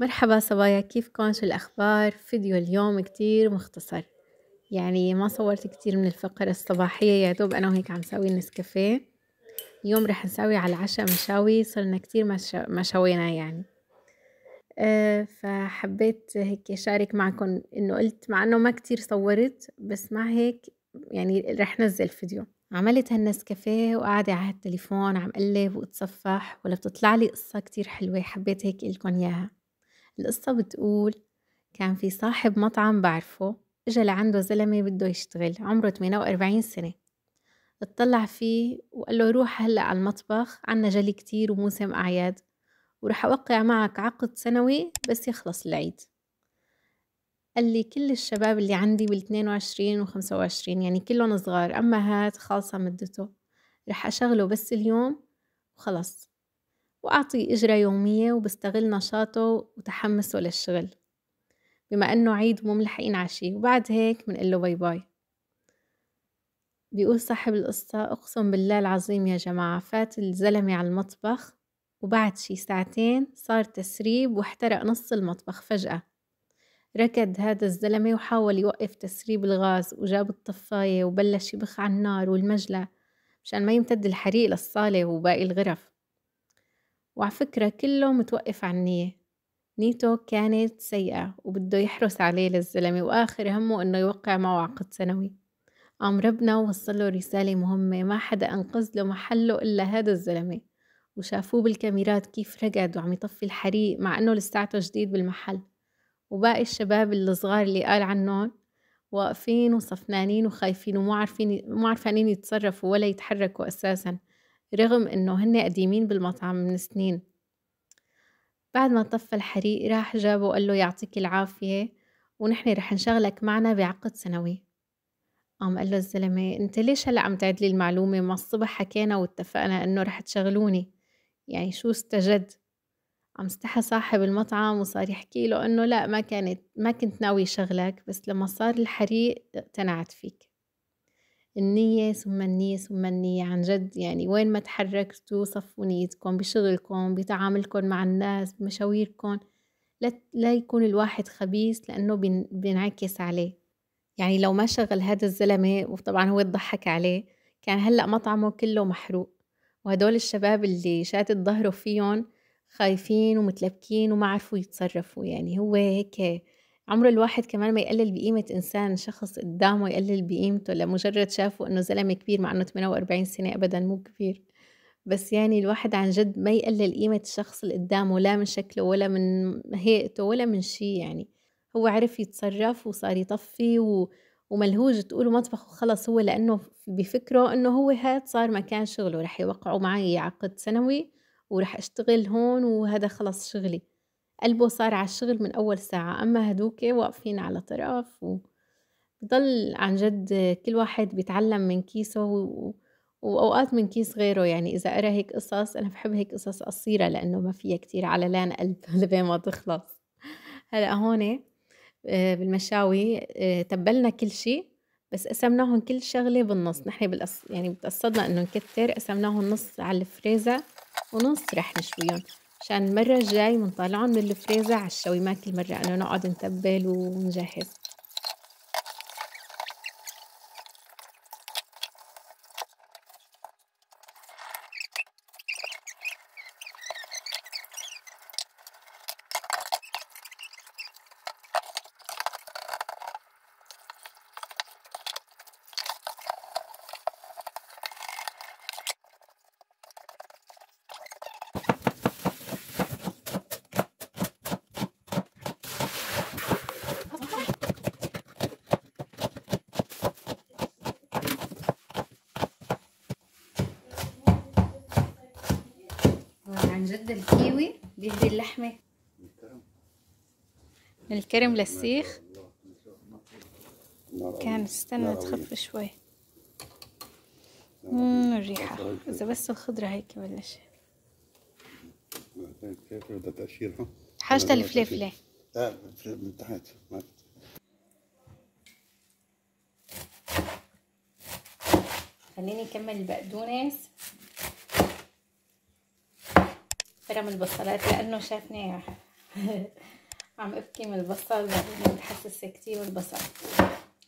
مرحبا صبايا كيفكن شو الأخبار فيديو اليوم كتير مختصر يعني ما صورت كتير من الفقرة الصباحية يا دوب أنا وهيك عم سوي نسكافيه اليوم رح نساوي على العشاء مشاوي صرنا كتير ما شوينا يعني أه فحبيت هيك شارك معكم إنه قلت مع إنه ما كتير صورت بس مع هيك يعني رح نزل فيديو عملت هالنسكافيه وقاعدة على التليفون عم قلب وأتصفح ولا بتطلع لي قصة كتير حلوة حبيت هيك إلكن إياها القصة بتقول كان في صاحب مطعم بعرفه إجا لعنده زلمة بده يشتغل عمره 48 سنة اطلع فيه وقال له روح هلأ على المطبخ عنا جلي كتير وموسم أعياد ورح أوقع معك عقد سنوي بس يخلص العيد قال لي كل الشباب اللي عندي بال22 و25 يعني كلهم صغار أما هاد خالصة مدته رح أشغله بس اليوم وخلص وأعطي إجرة يومية وبستغل نشاطه وتحمسه للشغل بما أنه عيد مو ملحقين عشي وبعد هيك له باي باي بيقول صاحب القصة أقسم بالله العظيم يا جماعة فات الزلمة على المطبخ وبعد شي ساعتين صار تسريب واحترق نص المطبخ فجأة ركض هذا الزلمة وحاول يوقف تسريب الغاز وجاب الطفاية وبلش يبخ على النار والمجلة مشان ما يمتد الحريق للصالة وباقي الغرف وعلى فكرة كله متوقف عن نية نيته كانت سيئة وبده يحرص عليه للزلمة وآخر همه إنه يوقع معه عقد سنوي قام ربنا وصله رسالة مهمة ما حدا أنقذ له محله إلا هذا الزلمة وشافوه بالكاميرات كيف رقد وعم يطفي الحريق مع إنه لساته جديد بالمحل وباقي الشباب الصغار اللي قال عنهم واقفين وصفنانين وخايفين ومو عارفين مو عارفين يتصرفوا ولا يتحركوا أساساً رغم إنه هن قديمين بالمطعم من سنين بعد ما طفى الحريق راح جابه وقال له يعطيك العافية ونحن رح نشغلك معنا بعقد سنوي قام قال له الزلمة انت ليش هلأ عم تعدلي المعلومة ما الصبح حكينا واتفقنا انه رح تشغلوني يعني شو استجد عم استحى صاحب المطعم وصار يحكي له انه لا ما كانت ما كنت ناوي شغلك بس لما صار الحريق اقتنعت فيك النية ثم النية ثم النية عن جد يعني وين ما تحركتوا صفوا نيتكم بشغلكم بتعاملكم مع الناس بمشاويركم لا, لا يكون الواحد خبيث لأنه بينعكس عليه يعني لو ما شغل هذا الزلمة وطبعا هو يضحك عليه كان هلأ مطعمه كله محروق وهدول الشباب اللي شاتت ظهره فيهم خايفين ومتلبكين وما عرفوا يتصرفوا يعني هو هيك عمر الواحد كمان ما يقلل بقيمة إنسان شخص قدامه يقلل بقيمته لمجرد شافه إنه زلمة كبير مع إنه 48 سنة أبدا مو كبير بس يعني الواحد عن جد ما يقلل قيمة الشخص اللي قدامه لا من شكله ولا من هيئته ولا من شي يعني هو عرف يتصرف وصار يطفي و... وملهوج تقولوا مطبخه خلص هو لأنه بفكره إنه هو هاد صار مكان شغله رح يوقعوا معي عقد سنوي ورح أشتغل هون وهذا خلص شغلي قلبه صار على الشغل من أول ساعة أما هدوك واقفين على طرف بضل عن جد كل واحد بيتعلم من كيسه و... وأوقات من كيس غيره يعني إذا قرا هيك قصص أنا بحب هيك قصص قصيرة لأنه ما فيها كتير على لان قلب لبين ما تخلص هلأ هون آه، بالمشاوي آه، تبلنا كل شيء بس قسمناهم كل شغلة بالنص نحن بالأص... يعني بتقصدنا إنه نكتر قسمناهم نص على الفريزة ونص رح نشويهم مشان المرة الجاي منطلعهم من الفريزة عالشوي ما كل مرة إنه نقعد نتبل ونجهز عن جد الكيوي بيهدي اللحمة من الكرم للسيخ كان استنى تخف شوي مم الريحة إذا بس الخضرة هيك بلشت حاجة الفلفلة من تحت خليني اكمل البقدونس رمي البصلات لانه شافني عم ابكي من البصل لانه بتحسس كتير من البصل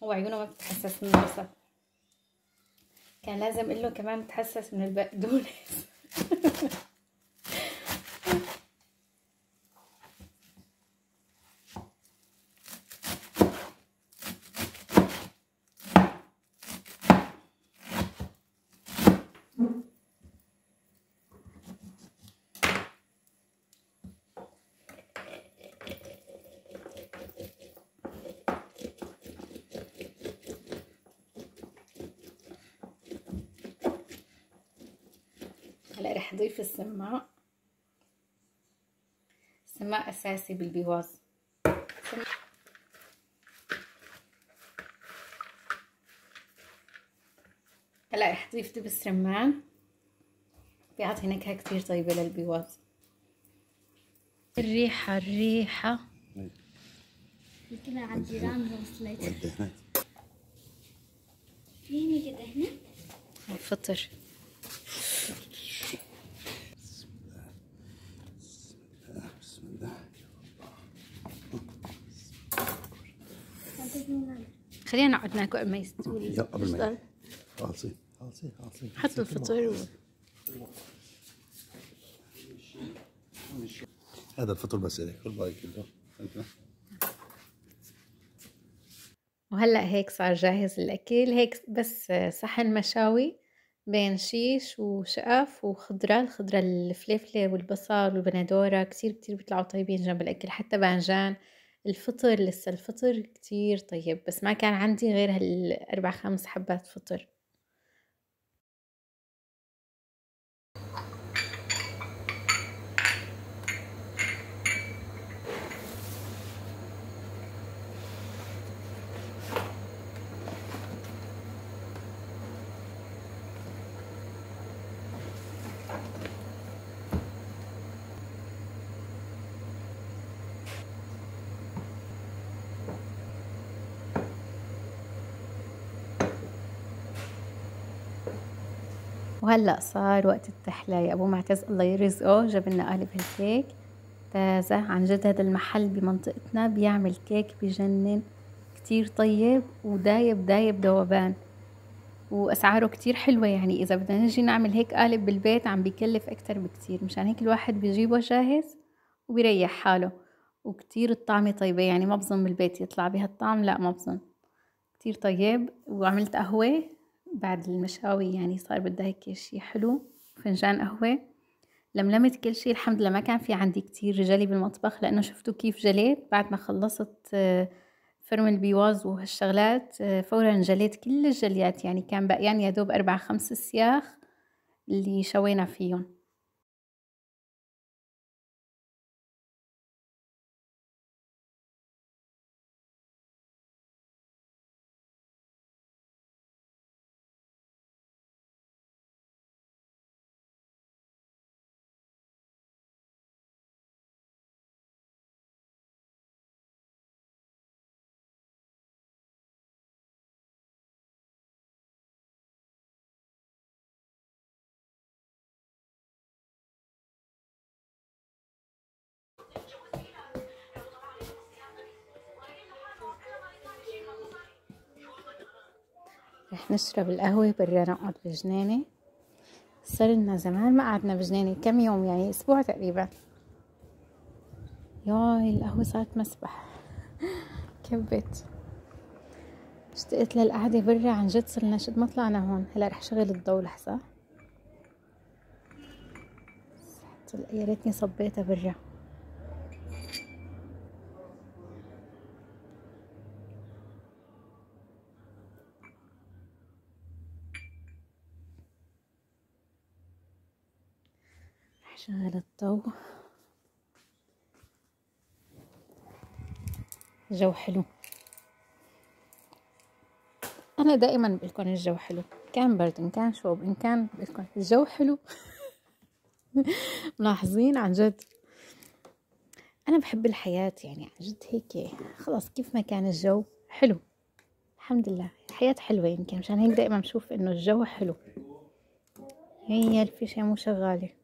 هو عيونه ما بتتحسس من البصل كان لازم اقول له كمان بتحسس من البقدونس هلا رح اضيف السماء السماء اساسي بالبيواز هلا رح ضيف دبس رمان بيعطي نكهه كتير طيبه للبيواز الريحه الريحه كده على الجيران وصلت فيني كده هنا الفطر خلينا نقعد ناكل قبل ما يستوي يلا قبل ما يستوي خالصين خالصين حط الفطور هذا الفطور بس عليك كل باقي كله وهلا هيك صار جاهز الاكل هيك بس صحن مشاوي بين شيش وشقف وخضرة الخضرة الفلفلة والبصل والبندورة كثير كثير بيطلعوا طيبين جنب الأكل حتى بانجان الفطر لسه الفطر كتير طيب بس ما كان عندي غير هالأربع خمس حبات فطر وهلا صار وقت التحلى يا ابو معتز الله يرزقه جاب لنا قالب هالكيك تازة عن جد هذا المحل بمنطقتنا بيعمل كيك بجنن كتير طيب ودايب دايب ذوبان واسعاره كتير حلوه يعني اذا بدنا نجي نعمل هيك قالب بالبيت عم بكلف اكتر بكتير مشان هيك الواحد بيجيبه جاهز وبيريح حاله وكتير الطعمة طيبة يعني ما بظن بالبيت يطلع بهالطعم لا ما بظن كتير طيب وعملت قهوة بعد المشاوي يعني صار بدها هيك شي حلو فنجان قهوة لملمت كل شي الحمد لله ما كان في عندي كتير جلي بالمطبخ لأنه شفتوا كيف جليت بعد ما خلصت آه، فرم البيواز وهالشغلات آه، فورا جليت كل الجليات يعني كان بقيان يا دوب أربع خمس سياخ اللي شوينا فيهم رح نشرب القهوة برا نقعد بجنانة صرنا زمان ما قعدنا بجنانة كم يوم يعني أسبوع تقريبا ياي القهوة صارت مسبح كبت اشتقت للقعدة برا عن جد صرنا شد ما طلعنا هون هلا رح شغل الضو لحظة يا ريتني صبيتها برا شغل الضو جو حلو انا دائما بقول الجو حلو كان برد ان كان شوب ان كان بقول الجو حلو ملاحظين عن جد انا بحب الحياه يعني عن جد هيك خلاص كيف ما كان الجو حلو الحمد لله الحياة حلوة يمكن مشان هيك دائما بشوف انه الجو حلو هي الفيشة مو شغالة